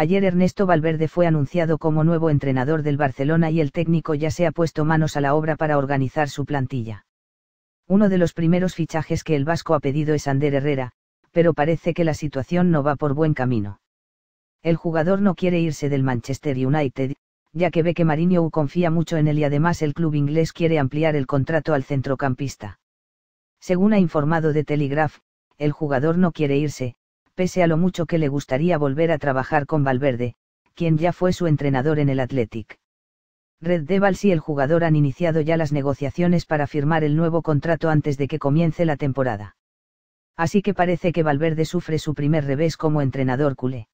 Ayer Ernesto Valverde fue anunciado como nuevo entrenador del Barcelona y el técnico ya se ha puesto manos a la obra para organizar su plantilla. Uno de los primeros fichajes que el vasco ha pedido es Ander Herrera, pero parece que la situación no va por buen camino. El jugador no quiere irse del Manchester United, ya que ve que Mariño confía mucho en él y además el club inglés quiere ampliar el contrato al centrocampista. Según ha informado de Telegraph, el jugador no quiere irse, pese a lo mucho que le gustaría volver a trabajar con Valverde, quien ya fue su entrenador en el Athletic. Red Devils y el jugador han iniciado ya las negociaciones para firmar el nuevo contrato antes de que comience la temporada. Así que parece que Valverde sufre su primer revés como entrenador culé.